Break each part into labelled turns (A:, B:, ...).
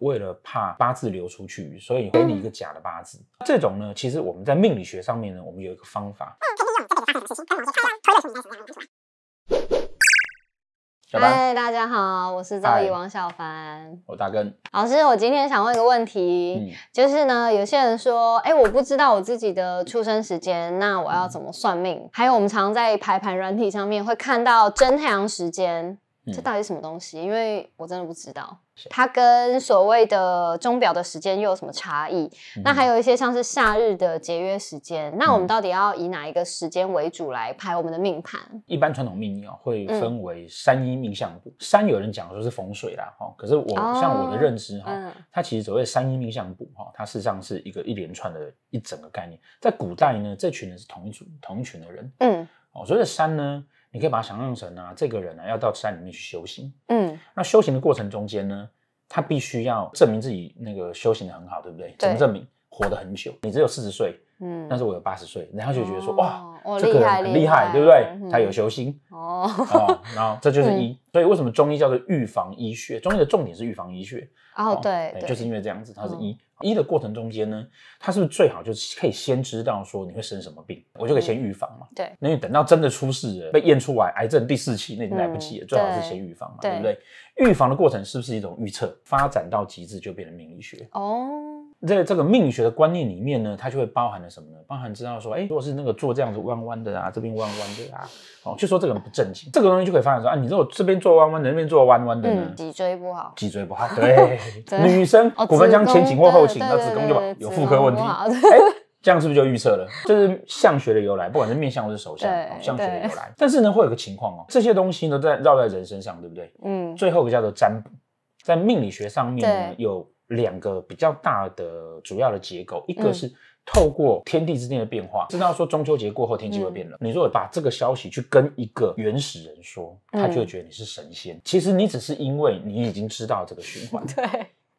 A: 为了怕八字流出去，所以给你一个假的八字。这种呢，其实我们在命理学上面呢，我们有一个方法。嗯，嗨，
B: 大家好，我是赵宇王小凡，我是大根老师。我今天想问一个问题，就是呢，有些人说，哎，我不知道我自己的出生时间，那我要怎么算命？还有，我们常在排盘软体上面会看到真太阳时间。这到底什么东西？因为我真的不知道，它跟所谓的钟表的时间又有什么差异？那还有一些像是夏日的节约时间，那我们到底要以哪一个时间为主来排我们的命盘？
A: 一般传统命理啊，会分为三一命相簿。三有人讲说是风水啦，哈，可是我像我的认知哈，它其实所谓三一命相簿哈，它事实上是一个一连串的一整个概念。在古代呢，这群人是同一组、同一群的人，嗯，哦，所以山呢？你可以把它想象成啊，这个人呢要到山里面去修行，嗯，那修行的过程中间呢，他必须要证明自己那个修行的很好，对不对？怎么证明？活得很久。你只有四十岁。嗯，但是我有八十岁，然后就觉得说哇，这很厉害，对不对？他有修心哦，然后这就是医。所以为什么中医叫做预防医学？中医的重点是预防医学。
B: 哦，对，就是因
A: 为这样子，它是医医的过程中间呢，它是最好就是可以先知道说你会生什么病，我就可以先预防嘛。对，那你等到真的出事了，被验出来癌症第四期，那就来不及了。最好是先预防嘛，对不对？预防的过程是不是一种预测？发展到极致就变成命理学哦。在这个命学的观念里面呢，它就会包含了什么呢？包含知道说，哎，如果是那个做这样子弯弯的啊，这边弯弯的啊，哦，就说这个很不正经，这个东西就可以发现说，啊，你如果这边做弯弯的，那边做弯弯的呢？嗯，脊
B: 椎不好。脊
A: 椎不好，对，女生骨盆腔前倾或后倾，那子宫就有妇科问题。这样是不是就预测了？就是相学的由来，不管是面相或是手相，相学的由来。但是呢，会有个情况哦，这些东西呢，在绕在人身上，对不对？嗯。最后一个叫做占卜，在命理学上面呢有。两个比较大的主要的结构，一个是透过天地之间的变化，知道说中秋节过后天气会变冷，你如果把这个消息去跟一个原始人说，他就会觉得你是神仙。其实你只是因为你已经知道这个循环，对，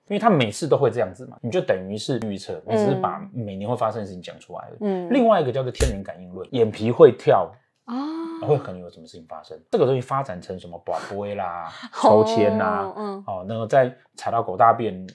A: 因为他每次都会这样子嘛，你就等于是预测，你只是把每年会发生的事情讲出来了。嗯，另外一个叫做天人感应论，眼皮会跳。会能有什么事情发生？这个东西发展成什么刮波啦、抽签啊，嗯，哦，那个在踩到狗大便，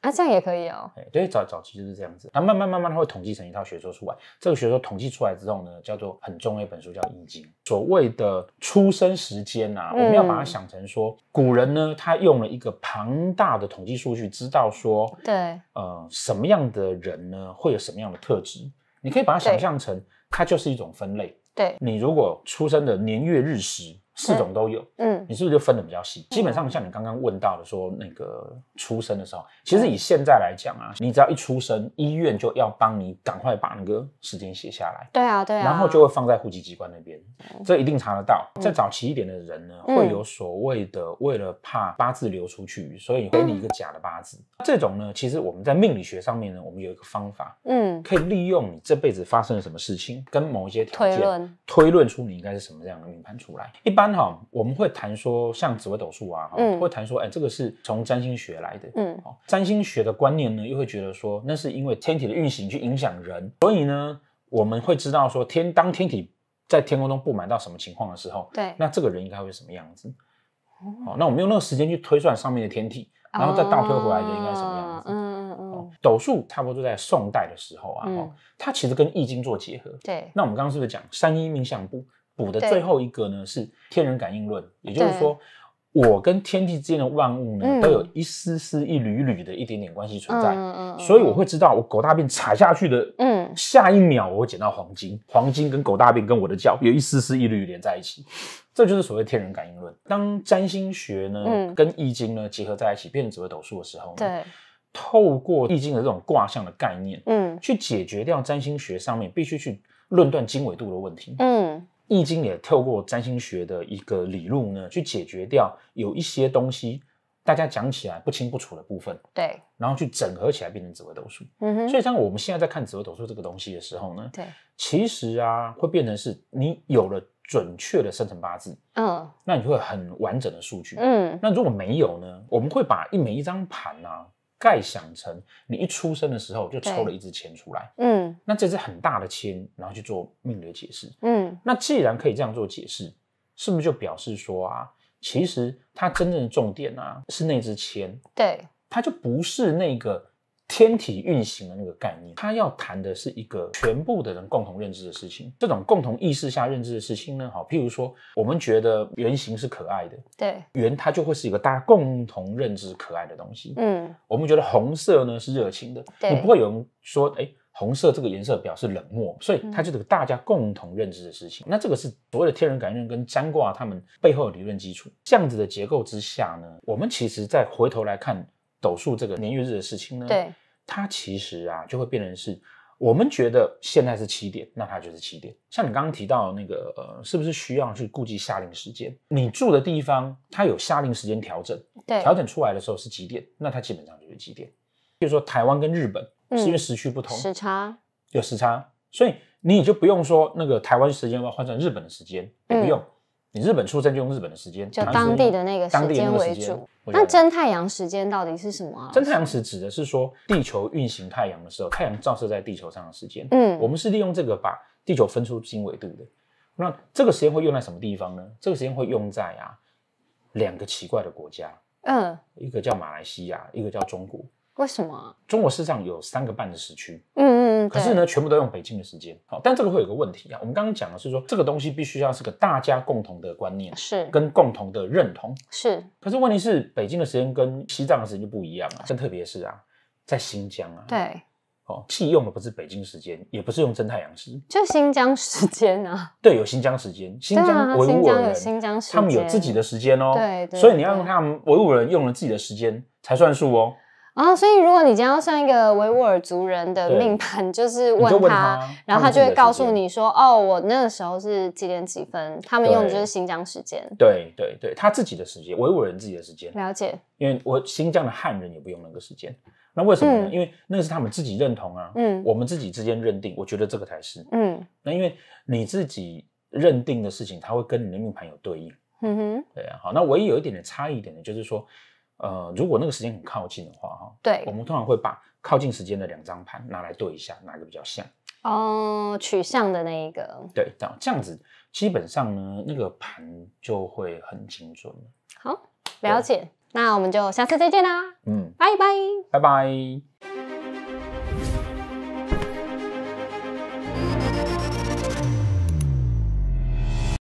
B: 啊，这样也可以哦。
A: 对，早早期就是这样子。那慢慢慢慢它会统计成一套学说出来。这个学说统计出来之后呢，叫做很重的一本书，叫《易经》。所谓的出生时间啊，我们要把它想成说，古人呢，他用了一个庞大的统计数据，知道说，对，呃，什么样的人呢，会有什么样的特质？你可以把它想象成，它就是一种分类。你如果出生的年月日时。四种都有，嗯，你是不是就分的比较细？基本上像你刚刚问到的，说那个出生的时候，其实以现在来讲啊，你只要一出生，医院就要帮你赶快把那个时间写下来，对
B: 啊，对啊，然后
A: 就会放在户籍机关那边，这一定查得到。再早期一点的人呢，会有所谓的，为了怕八字流出去，所以给你一个假的八字。这种呢，其实我们在命理学上面呢，我们有一个方法，嗯，可以利用你这辈子发生了什么事情，跟某一些条件推论出你应该是什么样的命盘出来。一般。好，我们会谈说像紫微斗数啊，嗯、会谈说，哎，这个是从占星学来的，嗯，占星学的观念呢，又会觉得说，那是因为天体的运行去影响人，所以呢，我们会知道说，天当天体在天空中布满到什么情况的时候，对，那这个人应该会什么样子？哦，那我们用那个时间去推算上面的天体，然后再倒推回来的应
B: 该什么样子？嗯嗯嗯。
A: 斗数差不多在宋代的时候啊，它其实跟易经做结合。对，那我们刚刚是不是讲三一命相簿？补的最后一个呢是天人感应论，也就是说，我跟天地之间的万物呢都有一丝丝、一缕缕的、一点点关系存在，所以我会知道我狗大便踩下去的，嗯，下一秒我会捡到黄金。黄金跟狗大便跟我的脚有一丝丝一缕连在一起，这就是所谓天人感应论。当占星学呢跟易经呢结合在一起变成紫微斗数的时候，对，透过易经的这种卦象的概念，嗯，去解决掉占星学上面必须去论断经纬度的问题，嗯。易经也透过占星学的一个理路呢，去解决掉有一些东西大家讲起来不清不楚的部分，对，然后去整合起来变成紫微斗数，嗯哼。所以像我们现在在看紫微斗数这个东西的时候呢，对，其实啊会变成是你有了准确的生辰八字，嗯，那你会很完整的数据，嗯，那如果没有呢，我们会把一每一张盘呢。概想成你一出生的时候就抽了一支签出来，嗯，那这支很大的签，然后去做命理解释，嗯，那既然可以这样做解释，是不是就表示说啊，其实它真正的重点啊是那支签，对，它就不是那个。天体运行的那个概念，他要谈的是一个全部的人共同认知的事情。这种共同意识下认知的事情呢，好，譬如说我们觉得圆形是可爱的，对，圆它就会是一个大家共同认知可爱的东西。嗯，我们觉得红色呢是热情的，你不会有人说，哎，红色这个颜色表示冷漠，所以它就是大家共同认知的事情。那这个是所谓的天人感应跟占卦他们背后的理论基础。这样子的结构之下呢，我们其实再回头来看。斗数这个年月日的事情呢，对，它其实啊就会变成是，我们觉得现在是七点，那它就是七点。像你刚刚提到那个呃，是不是需要去顾及下令时间？你住的地方它有下令时间调整，对，调整出来的时候是几点，那它基本上就是几点。比如说台湾跟日本是因为时区不同，时差有时差，所以你也就不用说那个台湾时间要换成日本的时间，也不用。你日本出生就用日本的时间，就当地的那个时间为主。那真
B: 太阳时间到底是什么啊？真太阳
A: 时指的是说地球运行太阳的时候，太阳照射在地球上的时间。嗯，我们是利用这个把地球分出经纬度的。那这个时间会用在什么地方呢？这个时间会用在啊两个奇怪的国家，嗯，一个叫马来西亚，一个叫中国。为什么中国市场有三个半的时区？
B: 嗯嗯嗯，可是呢，
A: 全部都用北京的时间。好，但这个会有个问题啊。我们刚刚讲的是说，这个东西必须要是个大家共同的观念，是跟共同的认同，是。可是问题是，北京的时间跟西藏的时间不一样啊，真特别是啊，在新疆啊。对。哦，既用的不是北京时间，也不是用真太阳时，
B: 就新疆时间啊。
A: 对，有新疆时间，新疆维吾尔人，新
B: 疆他们有自己
A: 的时间哦。对。所以你要用他们维吾尔人用了自己的时间才算数哦。
B: 啊，所以如果你今天要算一个维吾尔族人的命盘，就是问他，然后他就会告诉你说：“哦，我那个时候是几点几分。”他们用的就是新疆时间。
A: 对对对，他自己的时间，维吾尔人自己的时间。了解。因为我新疆的汉人也不用那个时间，那为什么呢？因为那是他们自己认同啊。嗯。我们自己之间认定，我觉得这个才是。嗯。那因为你自己认定的事情，他会跟你的命盘有对应。嗯哼。对啊，好，那唯一有一点的差异点呢，就是说。呃，如果那个时间很靠近的话，哈，对，我们通常会把靠近时间的两张盘拿来对一下，哪个比较像，
B: 哦，取向的那一个，
A: 对，这样这样子，基本上呢，那个盘就会很精准
B: 好，了解，那我们就下次再见啦，嗯，拜拜，
A: 拜拜。